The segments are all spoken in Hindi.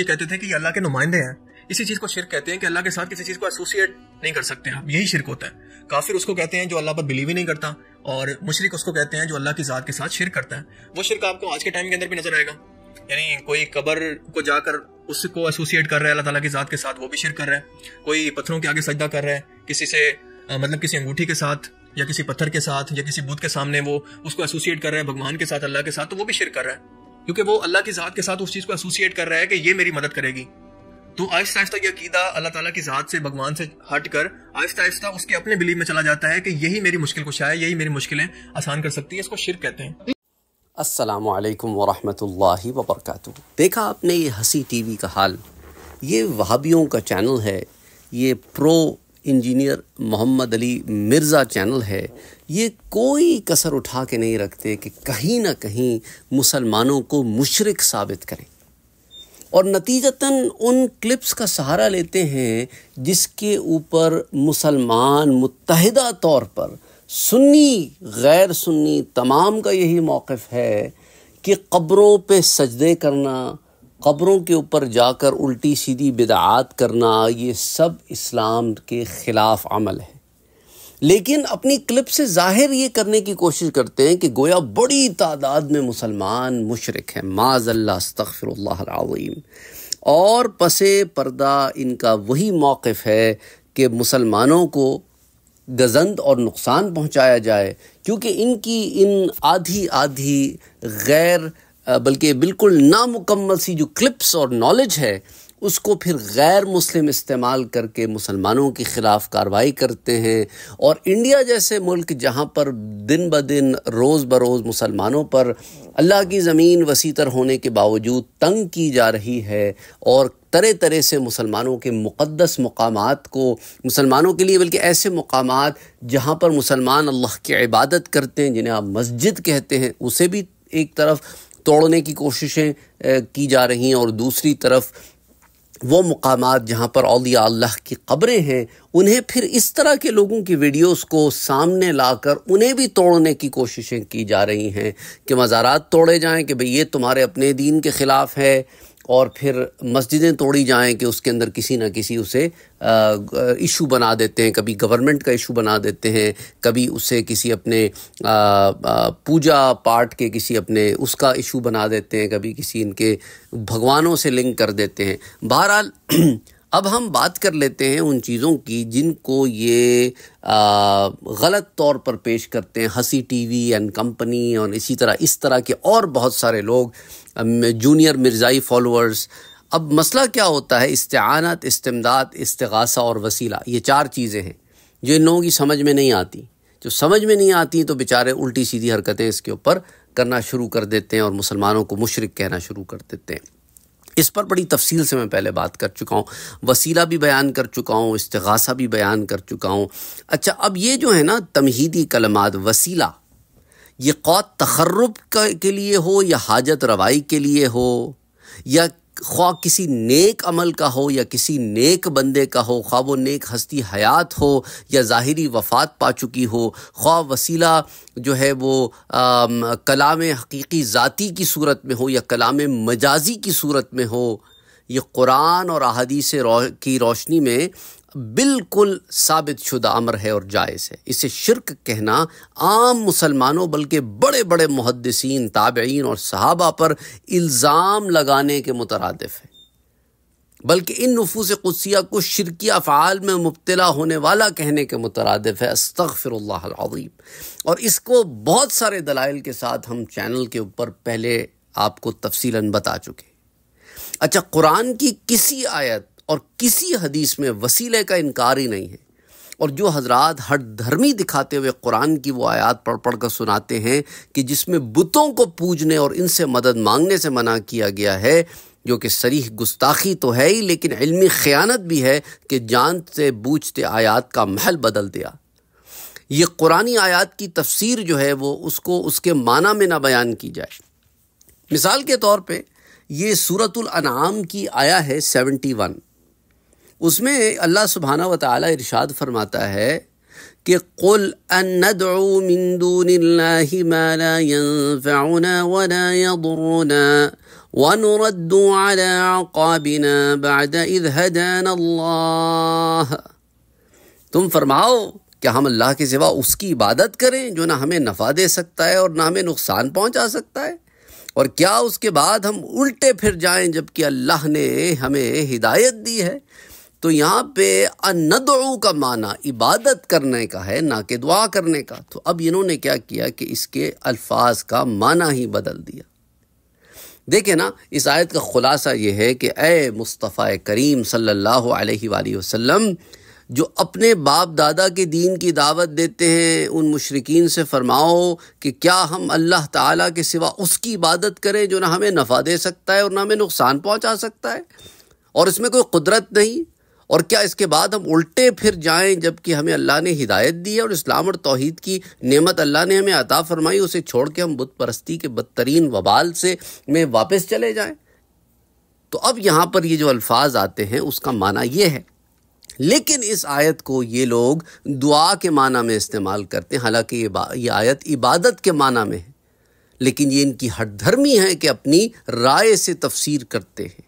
ये कहते थे कि अल्लाह के नुमाइंदे हैं इसी चीज़ को शिर कहते हैं कि अल्लाह के साथ किसी चीज़ को एसोसिएट नहीं कर सकते हम यही शिरक होता है काफिर उसको कहते हैं जो अल्लाह पर बिलीव ही नहीं करता और मुशरक उसको कहते हैं जो अल्लाह की ज़ात के साथ शिर करता है वो शिरक आपको आज के टाइम के अंदर भी नजर आएगा यानी कोई कबर को जाकर उसको एसोसिएट कर रहा है अल्लाह ताला की ज़ात के साथ वो भी शिर कर रहा है कोई पत्थरों के आगे सजदा कर रहा है किसी से मतलब किसी अंगूठी के साथ या किसी पत्थर के साथ या किसी बुद्ध के सामने वो उसको एसोसिएट कर रहा है भगवान के साथ अल्लाह के साथ तो वो भी शिर कर रहा है क्योंकि वो अल्लाह की ज़ात के साथ उस चीज़ को एसोसिएट कर रहा है कि ये मेरी मदद करेगी तो आहिस्ता आहिस्ता यह अकीदा अल्लाह ताला की ज़ात से भगवान से हट कर आहिस्ता आहिस्ता उसके अपने बिलीव में चला जाता है कि यही मेरी मुश्किल को शायद यही मेरी मुश्किलें आसान कर सकती है इसको शिर कहते हैं अस्सलाम वालेकुम वरहमतुल्लाहि वबरकातुहू देखा आपने ये हंसी टीवी का हाल ये वहाबियों का चैनल है ये pro engineer Muhammad Ali Mirza channel है ये कोई कसर उठा के नहीं रखते कि कहीं ना कहीं मुसलमानों को मुशरक साबित करें और नतीजतन उन क्लिप्स का सहारा लेते हैं जिसके ऊपर मुसलमान मुतहदा तौर पर सुन्नी गैर सुन्नी तमाम का यही मौक़ है कि कब्रों पे सजदे करना कब्रों के ऊपर जाकर उल्टी सीधी बिदात करना ये सब इस्लाम के ख़िलाफ़ अमल है लेकिन अपनी क्लिप से जाहिर ये करने की कोशिश करते हैं कि गोया बड़ी तादाद में मुसलमान मुशरक हैं माजल्ला और पसे पर्दा इनका वही मौक़ है कि मुसलमानों को गजंद और नुकसान पहुंचाया जाए क्योंकि इनकी इन आधी आधी गैर बल्कि बिल्कुल नामुकम्मल सी जो क्लिप्स और नॉलेज है उसको फिर गैर मुस्लिम इस्तेमाल करके मुसलमानों के ख़िलाफ़ कार्रवाई करते हैं और इंडिया जैसे मुल्क जहाँ पर दिन ब दिन रोज़ बरोज़ मुसलमानों पर अल्लाह की ज़मीन वसी तर होने के बावजूद तंग की जा रही है और तरह तरह से मुसलमानों के मुक़दस मकाम को मुसलमानों के लिए बल्कि ऐसे मकाम जहाँ पर मुसलमान अल्लाह की इबादत करते हैं जिन्हें आप मस्जिद कहते हैं उसे भी एक तरफ तोड़ने की कोशिशें की जा रही हैं और दूसरी तरफ वो मकाम जहाँ पर अलिया अल्लाह की खबरें हैं उन्हें फिर इस तरह के लोगों की वीडियोस को सामने लाकर उन्हें भी तोड़ने की कोशिशें की जा रही हैं कि मज़ारात तोड़े जाएं कि भाई ये तुम्हारे अपने दीन के ख़िलाफ़ है और फिर मस्जिदें तोड़ी जाएं कि उसके अंदर किसी ना किसी उसे इशू बना देते हैं कभी गवर्नमेंट का इशू बना देते हैं कभी उसे किसी अपने पूजा पाठ के किसी अपने उसका इशू बना देते हैं कभी किसी इनके भगवानों से लिंक कर देते हैं बहरहाल अब हम बात कर लेते हैं उन चीज़ों की जिनको ये आ, गलत तौर पर पेश करते हैं हंसी टीवी एंड कंपनी और इसी तरह इस तरह के और बहुत सारे लोग जूनियर मिर्ज़ाई फॉलोअर्स अब मसला क्या होता है इस्तानत इस्तमदाद इस्तगासा और वसीला ये चार चीज़ें हैं जो इन लोगों की समझ में नहीं आती जो समझ में नहीं आती तो बेचारे उल्टी सीधी हरकतें इसके ऊपर करना शुरू कर देते हैं और मुसलमानों को मुशरक कहना शुरू कर देते हैं इस पर बड़ी तफसील से मैं पहले बात कर चुका हूँ वसीला भी बयान कर चुका हूँ इस्तगासा भी बयान कर चुका हूँ अच्छा अब ये जो है ना तमहीदी कलमात वसीला ये कौत तखरब के लिए हो या हाजत रवाई के लिए हो या ख्वा किसी नेक अमल का हो या किसी नेक बंदे का हो ख्वा वो नेक हस्ती हयात हो या ज़ाहरी वफात पा चुकी हो ख्वा वसीला जो है वो आ, कलाम हकीकी ज़ाती की सूरत में हो या कलाम मजाजी की सूरत में हो ये कुरान और अहदीस रो, की रोशनी में बिल्कुल साबित शुदा अमर है और जायज़ है इसे शिरक कहना आम मुसलमानों बल्कि बड़े बड़े मुहदसिन ताबेन और सहाबा पर इल्ज़ाम लगाने के मुतरदफ है बल्कि इन नफूस कुदसिया को शिरकी अफ़ाल में मुबतला होने वाला कहने के मुतरदफ है अस्तफ़िरल्लाम और इसको बहुत सारे दलाइल के साथ हम चैनल के ऊपर पहले आपको तफसीला बता चुके अच्छा कुरान की किसी आयत और किसी हदीस में वसीले का इनकार ही नहीं है और जो हजरात हर धर्मी दिखाते हुए कुरान की वो आयात पढ़ पढ़ कर सुनाते हैं कि जिसमें बुतों को पूजने और इनसे मदद मांगने से मना किया गया है जो कि सरीह गुस्ताखी तो है ही लेकिन इल्मी ख़यानत भी है कि जानते बूझते आयात का महल बदल दिया ये कुरानी आयात की तफसीर जो है वो उसको उसके माना में ना बयान की जाए मिसाल के तौर पे ये सूरतुल अनाम की आया है सेवेंटी वन उसमें अल्लाह सुबहाना व ताली इरशाद फरमाता है कि कुल अनदूमिनदूनिल्लाहिमालायनफ़ाउना तुम फरमाओ कि हम अल्लाह के सिवा उसकी इबादत करें जो ना हमें नफ़ा दे सकता है और ना हमें नुकसान पहुंचा सकता है और क्या उसके बाद हम उल्टे फिर जाएं जबकि अल्लाह ने हमें हिदायत दी है तो यहाँ पे अनदऊ का माना इबादत करने का है ना कि दुआ करने का तो अब इन्होंने क्या किया कि इसके अल्फाज का माना ही बदल दिया देखे ना इस आयत का ख़ुलासा यह है कि ए मुस्तफ़ा करीम सल्लल्लाहु अलैहि वसल्लम जो अपने बाप दादा के दीन की दावत देते हैं उन मुशरकिन से फरमाओ कि क्या हम अल्लाह ताला के सिवा उसकी इबादत करें जो ना हमें नफ़ा दे सकता है और ना हमें नुकसान पहुंचा सकता है और इसमें कोई कुदरत नहीं और क्या इसके बाद हम उल्टे फिर जाएं जबकि हमें अल्लाह ने हिदायत दी है और इस्लाम और तोहहीद की नेमत अल्लाह ने हमें अता फरमाई उसे छोड़ के हम बुत परस्ती के बदतरीन वबाल से में वापस चले जाएं तो अब यहाँ पर ये जो अल्फाज आते हैं उसका माना ये है लेकिन इस आयत को ये लोग दुआ के माना में इस्तेमाल करते हैं हालांकि ये ये आयत इबादत के माना में है लेकिन ये इनकी धर्मी है कि अपनी राय से तफसीर करते हैं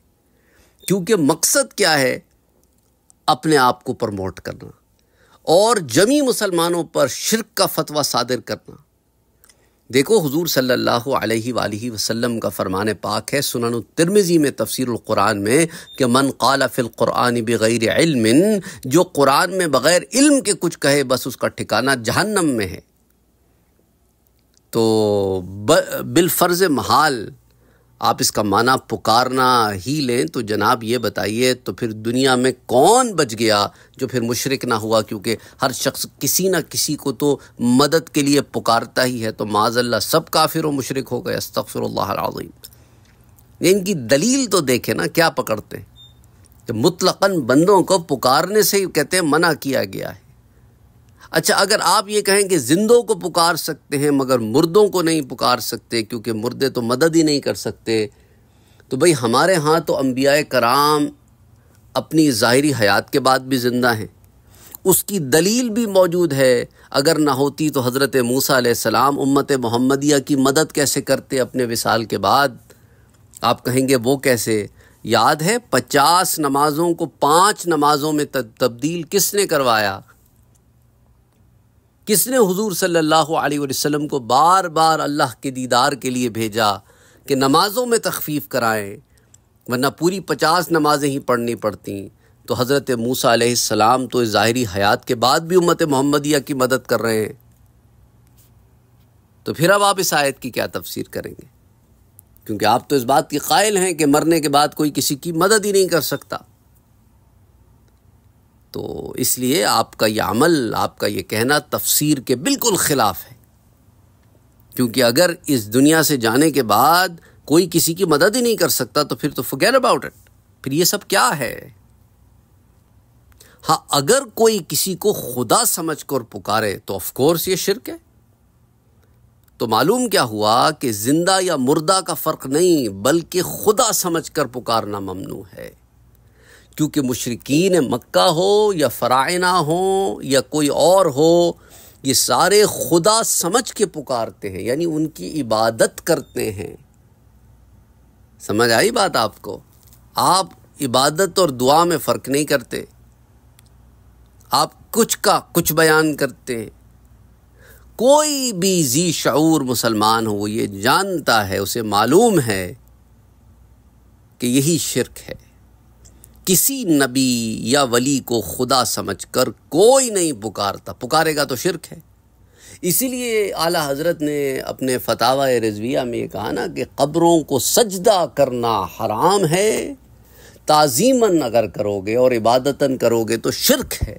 क्योंकि मकसद क्या है अपने आप को प्रमोट करना और जमी मुसलमानों पर शिरक का फतवा सादर करना देखो हुजूर सल्लल्लाहु अलैहि वसल्लम का फरमान पाक है सुनन तिरमिज़ी में तफसीर कुरान में कि मन काला फिल कुरान बग़ैर इल्म जो कुरान में बग़ैर इल्म के कुछ कहे बस उसका ठिकाना जहन्नम में है तो बिलफ़र्ज़ महाल आप इसका माना पुकारना ही लें तो जनाब ये बताइए तो फिर दुनिया में कौन बच गया जो फिर मुशरक ना हुआ क्योंकि हर शख्स किसी ना किसी को तो मदद के लिए पुकारता ही है तो माजल्ला सब काफिर और मुशरक हो गए अस्तफ़रल्लाजीम इनकी दलील तो देखें ना क्या पकड़ते हैं कि मुतलकन बंदों को पुकारने से ही कहते हैं मना किया गया है अच्छा अगर आप ये कहें कि जिंदों को पुकार सकते हैं मगर मुर्दों को नहीं पुकार सकते क्योंकि मुर्दे तो मदद ही नहीं कर सकते तो भाई हमारे यहाँ तो अम्बिया कराम अपनी ज़ाहरी हयात के बाद भी ज़िंदा हैं उसकी दलील भी मौजूद है अगर ना होती तो हज़रत मूसा सलाम उम्मत मोहम्मदिया की मदद कैसे करते अपने विसाल के बाद आप कहेंगे वो कैसे याद है पचास नमाज़ों को पाँच नमाज़ों में तब्दील किसने करवाया किसने हुजूर सल्लल्लाहु अलैहि वसल्लम को बार बार अल्लाह के दीदार के लिए भेजा कि नमाज़ों में तखफीफ़ कराएं वरना पूरी पचास नमाज़ें ही पढ़नी पड़ती तो हज़रत मूसा सलाम तो ज़ाहरी हयात के बाद भी उम्मत मोहम्मदिया की मदद कर रहे हैं तो फिर अब आप इस आयत की क्या तफसीर करेंगे क्योंकि आप तो इस बात के कायल हैं कि मरने के बाद कोई किसी की मदद ही नहीं कर सकता तो इसलिए आपका यह अमल आपका ये कहना तफसीर के बिल्कुल ख़िलाफ़ है क्योंकि अगर इस दुनिया से जाने के बाद कोई किसी की मदद ही नहीं कर सकता तो फिर तो फगैर अबाउट इट फिर ये सब क्या है हाँ अगर कोई किसी को खुदा समझ कर पुकारे तो ऑफकोर्स ये शिरक है तो मालूम क्या हुआ कि जिंदा या मुर्दा का फ़र्क नहीं बल्कि खुदा समझ कर पुकारना ममनू है क्योंकि मुशरकिन मक्का हो या फ़राइना हो या कोई और हो ये सारे खुदा समझ के पुकारते हैं यानी उनकी इबादत करते हैं समझ आई बात आपको आप इबादत और दुआ में फ़र्क नहीं करते आप कुछ का कुछ बयान करते हैं कोई भी जी शूर मुसलमान हो ये जानता है उसे मालूम है कि यही शिरक है किसी नबी या वली को खुदा समझकर कोई नहीं पुकारता पुकारेगा तो शिरक है इसीलिए आला हज़रत ने अपने फतावा रजविया में कहा ना कि कब्रों को सजदा करना हराम है ताज़ीमन अगर करोगे और इबादतन करोगे तो शिरक है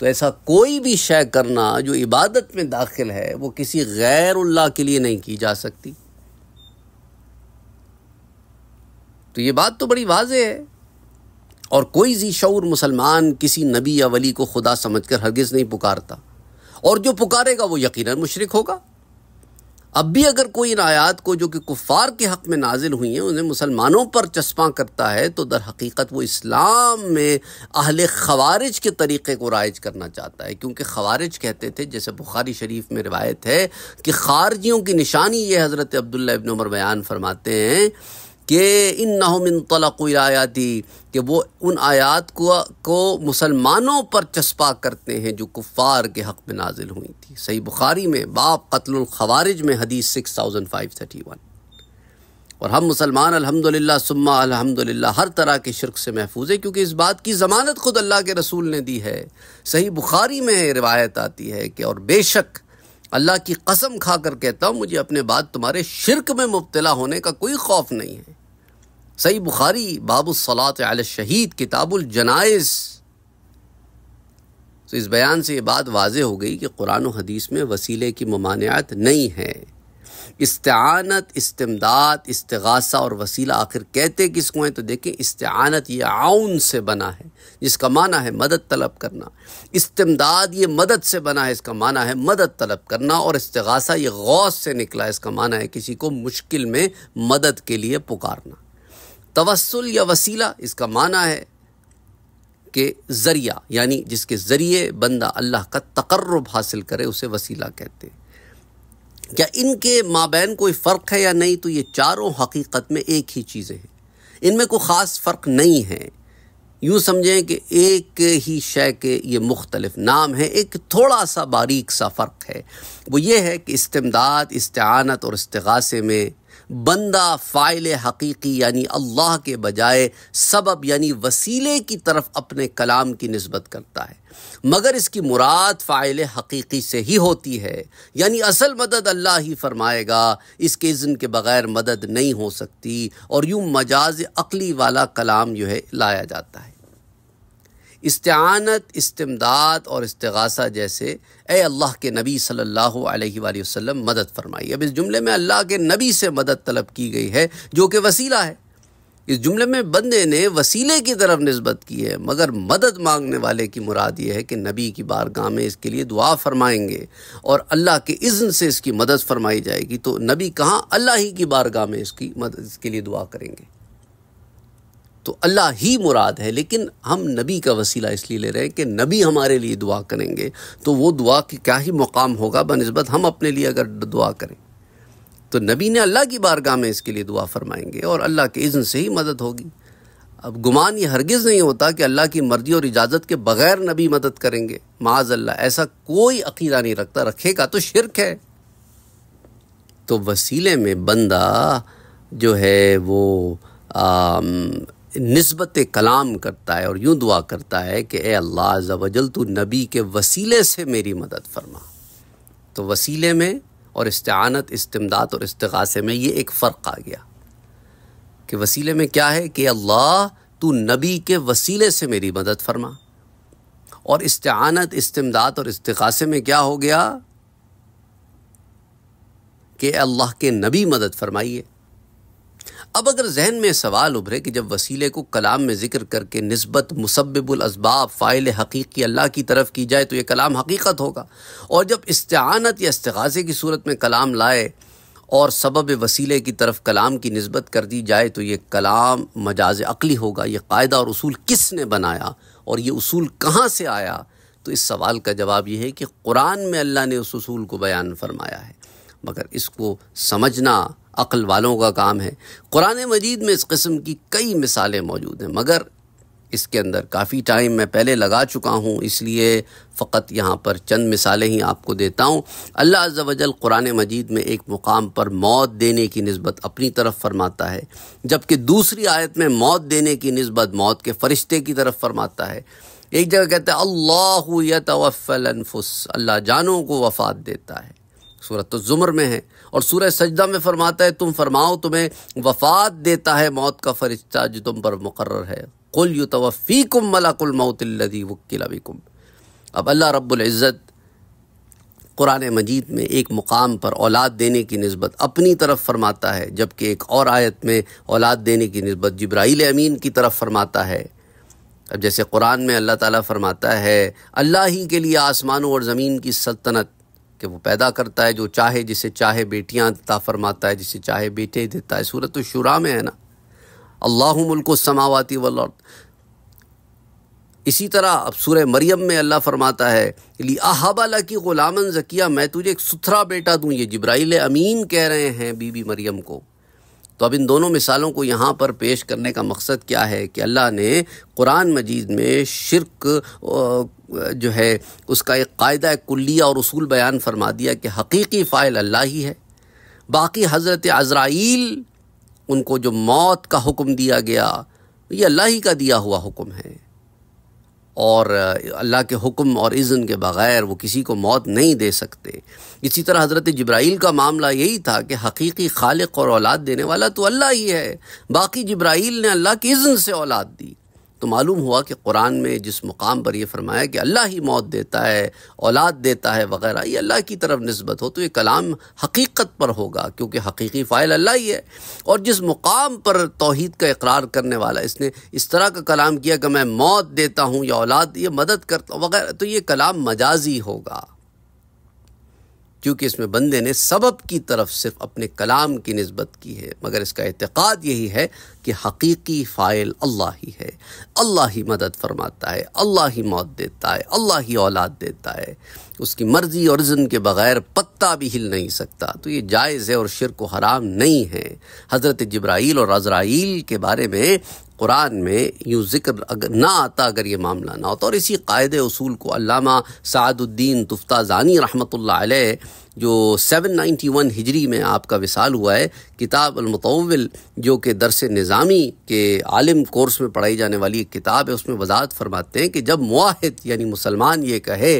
तो ऐसा कोई भी शय करना जो इबादत में दाखिल है वो किसी गैर अल्लाह के लिए नहीं की जा सकती तो ये बात तो बड़ी वाज है और कोई जी शौर मुसलमान किसी नबी या वली को खुदा समझकर हरगिज़ नहीं पुकारता और जो पुकारेगा वो यकीनन मुशरक होगा अब भी अगर कोई इन आयात को जो कि कुफ़ार के हक़ में नाजिल हुई हैं उन्हें मुसलमानों पर चस्पा करता है तो दर हकीकत वो इस्लाम में अहल खवारिज के तरीक़े को राइज करना चाहता है क्योंकि खवारिज कहते थे जैसे बुखारी शरीफ में रिवायत है कि खारजियों की निशानी ये हज़रत अब्दुल्ला इब्न उमर बयान फरमाते हैं कि इन नामिन आयाती कि वो उन आयात को को मुसलमानों पर चस्पा करते हैं जो कुफ़ार के हक़ में नाजिल हुई थी सही बुखारी में बाप कत्लखवारिज में हदीस six thousand five thirty one और हम मुसलमान अलहमदिल्ला सुम्मा अलहमदिल्ला हर तरह के शिरक से महफूज है क्योंकि इस बात की ज़मानत खुद अल्लाह के रसूल ने दी है सही बुखारी में रिवायत आती है कि और बेशक अल्लाह की कसम खा कर कहता हूँ मुझे अपने बाद तुम्हारे शिरक में मुबतला होने का कोई खौफ नहीं है सही बुखारी बाबू सलात अल शहीद किताबुल जनाइस तो इस बयान से ये बात वाज हो गई कि कुरान हदीस में वसीले की ममानियात नहीं है इस्तानत इस्तमदाद इसतगासा और वसीला आखिर कहते किसको हैं तो देखें इस्तानत ये आउन से बना है जिसका माना है मदद तलब करना इस्तमदाद ये मदद से बना है इसका माना है मदद तलब करना और इस्तगासा ये गौस से निकला है इसका माना है किसी को मुश्किल में मदद के लिए पुकारना तवसल या वसीला इसका माना है के ज़रिया यानी जिसके ज़रिए बंदा अल्लाह का तकर्रब हासिल करे उसे वसीला कहते हैं क्या इनके माबेन कोई फ़र्क है या नहीं तो ये चारों हकीकत में एक ही चीज़ें हैं इनमें कोई ख़ास फ़र्क नहीं है यूँ समझें कि एक ही शय के ये मुख्तलिफ़ नाम है एक थोड़ा सा बारीक सा फ़र्क है वो ये है कि इस्temदाद इस्तानत और इस्तगासे में बंदा फ़ाइल हकीकी यानी अल्लाह के बजाय सबब यानी वसीले की तरफ अपने कलाम की नस्बत करता है मगर इसकी मुराद फ़ाइल हकीकी से ही होती है यानी असल मदद अल्लाह ही फरमाएगा इसके इज़न के बग़ैर मदद नहीं हो सकती और यूँ मजाज अकली वाला कलाम जो है लाया जाता है इस्तानत इस्तमदाद और इसगासा जैसे ए अल्लाह के नबी सल्लल्लाहु अलैहि वसल्लम मदद फरमाई अब इस जुमले में अल्लाह के नबी से मदद तलब की गई है जो कि वसीला है इस जुमले में बंदे ने वसीले की तरफ नस्बत की है मगर मदद मांगने वाले की मुराद ये है कि नबी की बारगाह में इसके लिए दुआ फरमाएंगे और अल्लाह के इज़्न से इसकी मदद फरमाई जाएगी तो नबी कहाँ अल्लाह ही की बारगाह में इसकी मदद इसके लिए दुआ करेंगे तो अल्लाह ही मुराद है लेकिन हम नबी का वसीला इसलिए ले रहे हैं कि नबी हमारे लिए दुआ करेंगे तो वो दुआ की क्या ही मुकाम होगा बनस्बत हम अपने लिए अगर दुआ करें तो नबी ने अल्लाह की बारगाह में इसके लिए दुआ फरमाएंगे और अल्लाह के इज़्न से ही मदद होगी अब गुमान ये हरगिज़ नहीं होता कि अल्लाह की मर्ज़ी और इजाज़त के बग़ैर नबी मदद करेंगे माज अल्लाह ऐसा कोई अकीदा नहीं रखता रखेगा तो शिरक है तो वसीले में बंदा जो है वो आ, नस्बत कलाम करता है और यूँ दुआ करता है कि ए अल्लाह जवजल तो नबी के वसीले से मेरी मदद फरमा तो वसीले में और इस्तानत इस्तमदात और इस्तास में ये एक फ़र्क आ गया कि वसीले में क्या है कि अल्लाह तो नबी के वसीले से मेरी मदद फरमा और इस्तानत इस्तमदात और इस्तास में क्या हो गया कि अल्लाह के नबी मदद फरमाइए अब अगर जहन में सवाल उभरे कि जब वसीले को कलाम में जिक्र करके नस्बत मुसब्बुलसबाब फ़ाइल हकीकी अल्लाह की तरफ की जाए तो ये कलाम हकीकत होगा और जब इस्तानत या इस्तगाज़े की सूरत में कलाम लाए और सबब वसीले की तरफ कलाम की नस्बत कर दी जाए तो ये कलाम मजाज अकली होगा ये कायदा और असूल किस ने बनाया और ये असूल कहाँ से आया तो इस सवाल का जवाब यह है कि कुरान में अल्लाह ने उस असूल को बयान फरमाया है मगर इसको समझना अक्ल वालों का काम है कुरान मजीद में इस कस्म की कई मिसालें मौजूद हैं मगर इसके अंदर काफ़ी टाइम मैं पहले लगा चुका हूँ इसलिए फ़कत यहाँ पर चंद मिसालें ही आपको देता हूँ अल्लाह अज़्ज़ा वजल कुरान मजीद में एक मुकाम पर मौत देने की नस्बत अपनी तरफ फरमाता है जबकि दूसरी आयत में मौत देने की नस्बत मौत के फरिश्ते की तरफ फरमाता है एक जगह कहता है अल्लाह यतवफ़लफुस अल्लाह जानों को वफ़ात देता है सूरत तो ज़ुमर में है और सूरह सजदा में फरमाता है तुम फरमाओ तुम्हें वफात देता है मौत का फरिश्ता जो तुम पर मुकर है कुल यू तवफ़ी कुम मलाकुल मौतल्लदी वक्लाबिकुम अब अल्लाह रब्ज़त कुरान मजीद में एक मुकाम पर औलाद देने की नस्बत अपनी तरफ फरमाता है जबकि एक और आयत में औलाद देने की नस्बत जब्राइल अमीन की तरफ फरमाता है अब जैसे कुरान में अल्लाह ताला फरमाता है अल्लाह ही के लिए आसमानों और ज़मीन की सल्तनत कि वो पैदा करता है जो चाहे जिसे चाहे बेटियाँ देता फरमाता है जिसे चाहे बेटे देता है सूरत शुरा में है ना अल्लाह मुल्क समावती वल इसी तरह अब सूर मरियम में अल्लाह फरमाता है ली अहबाला की ग़ुलामन जकिया मैं तुझे एक सुथरा बेटा दूँ ये जब्राइल अमीन कह रहे हैं बीबी मरियम को तो अब इन दोनों मिसालों को यहाँ पर पेश करने का मकसद क्या है कि अल्लाह ने कुरान मजीद में शिरक जो है उसका एक कायदा कुल्लिया और उसूल बयान फरमा दिया कि हकीकी फ़ाइल अल्लाह ही है बाकी हज़रत अज़राइल उनको जो मौत का हुक्म दिया गया ये अल्लाह ही का दिया हुआ हुक्म है और अल्लाह के हुक्म और इज़न के बग़ैर वो किसी को मौत नहीं दे सकते इसी तरह हज़रत जब्राइल का मामला यही था कि हकीकी खालिक और औलाद देने वाला तो अल्लाह ही है बाकी जब्राइल ने अल्लाह के इज्जन से औलाद दी तो मालूम हुआ कि कुरान में जिस मुकाम पर यह फरमाया कि अल्लाह ही मौत देता है औलाद देता है वगैरह ये अल्लाह की तरफ नस्बत हो तो ये कलाम हकीकत पर होगा क्योंकि हकीकी फ़ाइल अल्लाह ही है और जिस मुकाम पर तोहद का इकरार करने वाला इसने इस तरह का कलाम किया कि मैं मौत देता हूँ या औलाद ये मदद करता वगैरह तो ये कलाम मजाजी होगा क्योंकि इसमें बंदे ने सबब की तरफ सिर्फ अपने कलाम की नस्बत की है मगर इसका अतक़ाद यही है कि हकीकी फ़ाइल अल्लाह ही है अल्लाह ही मदद फरमाता है अल्लाह ही मौत देता है अल्लाह ही औलाद देता है उसकी मर्ज़ी और जन के बग़ैर पत्ता भी हिल नहीं सकता तो ये जायज़ है और शिरक हराम नहीं है हज़रत जब्राइल और अजराइल के बारे में कुरान में यूँ ज़िक्र अगर ना आता अगर ये मामला ना होता और इसी कायद उसूल को अलामा सादुद्दीन तुफ्ताजानी रहमत जो 791 हिजरी में आपका विसाल हुआ है किताब अलमतवल जो कि दरस निज़ामी के आलिम कोर्स में पढ़ाई जाने वाली एक किताब है उसमें वजाहत फरमाते हैं कि जब मुआहद यानी मुसलमान ये कहे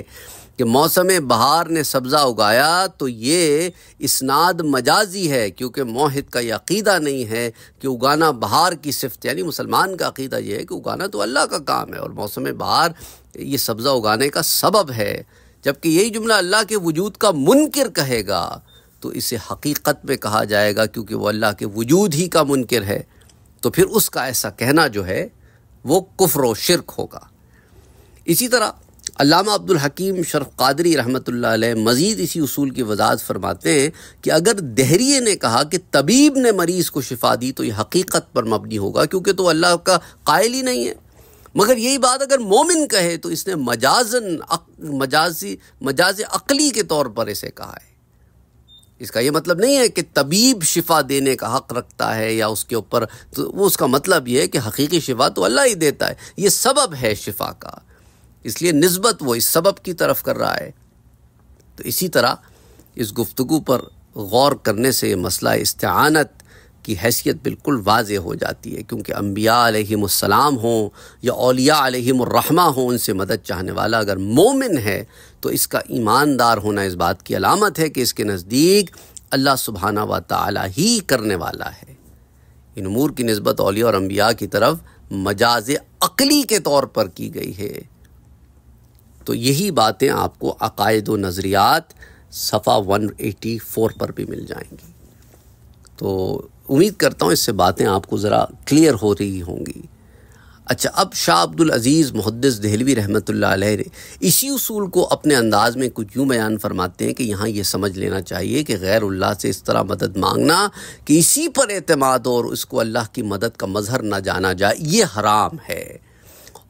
कि मौसम बहार ने सब्ज़ा उगाया तो ये इसनाद मजाजी है क्योंकि मोहित का यह अकीदा नहीं है कि उगाना बहार की सिफत यानी मुसलमान का अकीदा ये है कि उगाना तो अल्लाह का काम है और मौसम बहार ये सब्ज़ा उगाने का सबब है जबकि यही जुमला अल्लाह के वजूद का मुनकर कहेगा तो इसे हकीकत में कहा जाएगा क्योंकि वह अल्लाह के वजूद ही का मुनकर है तो फिर उसका ऐसा कहना जो है वो व शिरक होगा इसी तरह अलामा अब्दुल हकीम शरफ कादरी रहमतुल्लाह मज़ीद इसी उसूल की वजाहत फरमाते हैं कि अगर दहरिए ने कहा कि तबीब ने मरीज़ को शिफा दी तो ये हकीकत पर मबनी होगा क्योंकि तो अल्लाह का कायल ही नहीं है मगर यही बात अगर मोमिन कहे तो इसने मजाजन अक, मजाजी मजाज अकली के तौर पर इसे कहा है इसका यह मतलब नहीं है कि तबीब शिफा देने का हक़ रखता है या उसके ऊपर तो वो उसका मतलब यह है कि हकीकी शिफा तो अल्लाह ही देता है ये सबब है शिफा का इसलिए नस्बत वो इस सबब की तरफ कर रहा है तो इसी तरह इस गुफ्तु पर गौर करने से ये मसला इस्तानत की हैसियत बिल्कुल वाज हो जाती है क्योंकि अम्बियाम हों या अलियामा हों उनसे मदद चाहने वाला अगर मोमिन है तो इसका ईमानदार होना इस बात की अलामत है कि इसके नज़दीक अल्लाह सुबहाना व ताली ही करने वाला है इन अमूर की नस्बत अलिया और अम्बिया की तरफ मजाज अकली के तौर पर की गई है तो यही बातें आपको अकायद व नज़रियात सफ़ा 184 पर भी मिल जाएंगी तो उम्मीद करता हूँ इससे बातें आपको ज़रा क्लियर हो रही होंगी अच्छा अब शाह अब्दुल अज़ीज़ मुहदस दहलवी रहमत ने इसी उसूल को अपने अंदाज़ में कुछ यूँ बयान फरमाते हैं कि यहाँ ये समझ लेना चाहिए कि गैर अल्लाह से इस तरह मदद मांगना कि इसी पर अतमाद और उसको अल्लाह की मदद का मजहर ना जाना जाए ये हराम है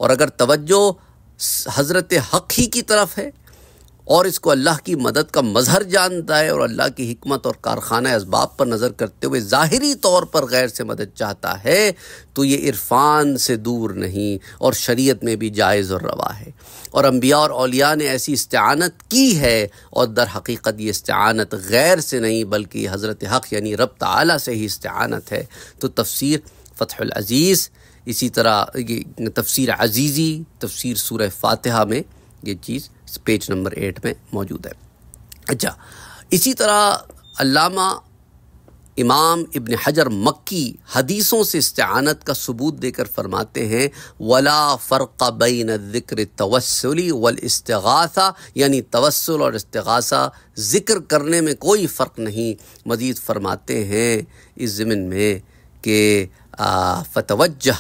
और अगर तवज्जो हज़रत हक़ ही की तरफ है और इसको अल्लाह की मदद का मज़हर जानता है और अल्लाह की हमत और कारखाना इसबाब पर नज़र करते हुए ज़ाहरी तौर पर गैर से मदद चाहता है तो ये इरफान से दूर नहीं और शरीयत में भी जायज़ और रवा है और अम्बिया और अलिया ने ऐसी इस्तानत की है और दर हकीकत ये इस्तानत गैर से नहीं बल्कि हज़रत हक़ यानी रब आला से ही इस्तानत है तो तफसर फ़तहज़ीज़ इसी तरह ये तफसीर अजीज़ी तफसीर सूर फातहा में ये चीज़ पेज नंबर एट में मौजूद है अच्छा इसी तरह अल्लामा इमाम इबन हजर मक्की हदीसों से इस्तानत का सबूत देकर फरमाते हैं वला फ़र्क़ बैन ज़िक्र तवसली वल इस्तगासा यानी तवसल और इस्तगासा ज़िक्र करने में कोई फ़र्क नहीं मज़ीद फरमाते हैं इस जमिन में कि آه، فتوجه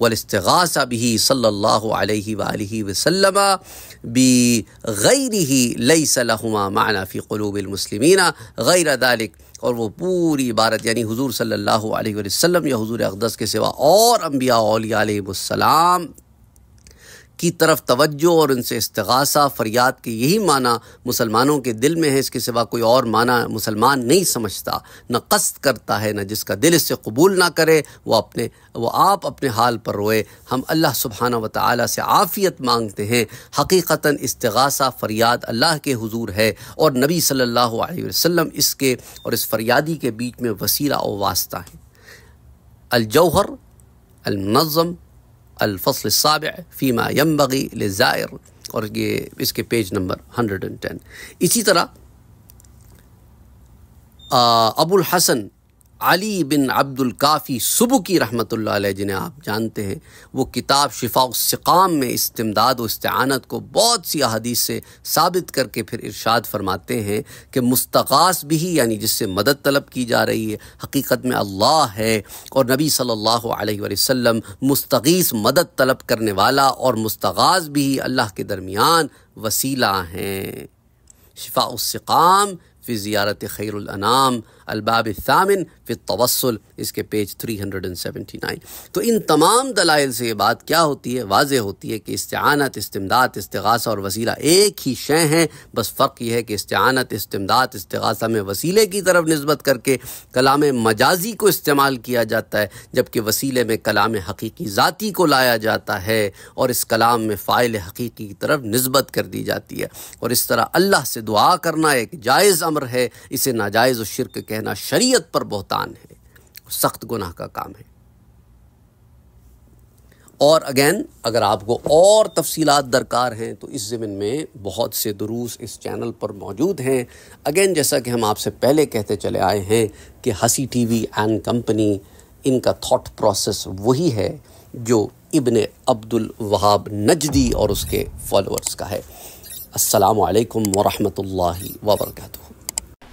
والاستغاثة به صلى الله عليه وآله وسلم بغيره ليس لهما معنى في قلوب المسلمين غير ذلك اور وہ پوری عبارت یعنی حضور صلی اللہ علیہ وسلم یا حضور اقدس کے سوا اور انبیاء اولیاء علیہ السلام की तरफ तवज्जो और उनसे इस्तगासा फरियाद के यही माना मुसलमानों के दिल में है इसके सिवा कोई और माना मुसलमान नहीं समझता न कस्त करता है न जिसका दिल इससे कबूल ना करे वो अपने वो आप अपने हाल पर रोए हम अल्लाह सुबहाना व ताली से आफ़ियत मांगते हैं हकीकता इस्तगासा फरियाद अल्लाह के हजूर है और नबी सल्ला वसम इसके और इस फरियादी के बीच में वसीला और वास्ता है अलजौहर अलमनज़म الفصل السابع فीमा यम्बगी लज़ायर और ये इसके पेज नंबर 110 इसी तरह अबुल हसन अली बिन अब्दुल काफ़ी सुबह की रहमत जिन्हें आप जानते हैं वो किताब शिफा सिकाम में इस्temदाद व इस्तानत को बहुत सी अहदीस से साबित करके फिर इरशाद फरमाते हैं कि मुस्तकास भी यानी जिससे मदद तलब की जा रही है हकीकत में अल्लाह है और नबी सल्लल्लाहु अलैहि वसल्लम मुस्तगीस मदद तलब करने वाला और मुस्तगास भी अल्लाह के दरमियान वसीला हैं शिफा फिर ज़ियारत खैरनाम अलबाब सामिन फिर तवसल इसके पेज 379 तो इन तमाम दलाइल से ये बात क्या होती है वाज होती है कि इस्तानत इस्तमदात इसतगासा और वसीला एक ही शय हैं बस फ़र्क यह है कि इस्तानत इस्तमदात इसतगासा में वसीले की तरफ नस्बत करके कलाम मजाजी को इस्तेमाल किया जाता है जबकि वसीले में कलाम हकीकी ज़ाती को लाया जाता है और इस कलाम में फ़ाइल हकीकी की तरफ नस्बत कर दी जाती है और इस तरह अल्लाह से दुआ करना एक जायज़ अमर है इसे नाजायज़ व शिरक कहना शरीयत पर बहुतान है सख्त गुनाह का काम है और अगेन अगर आपको और तफसीलात दरकार हैं तो इस ज़मीन में बहुत से दरूस इस चैनल पर मौजूद हैं अगेन जैसा कि हम आपसे पहले कहते चले आए हैं कि हसी टी वी एंड कंपनी इनका थाट प्रोसेस वही है जो इबन अब्दुल वहाब नजदी और उसके फॉलोअर्स का है रहमतुल्लाहि व वर्का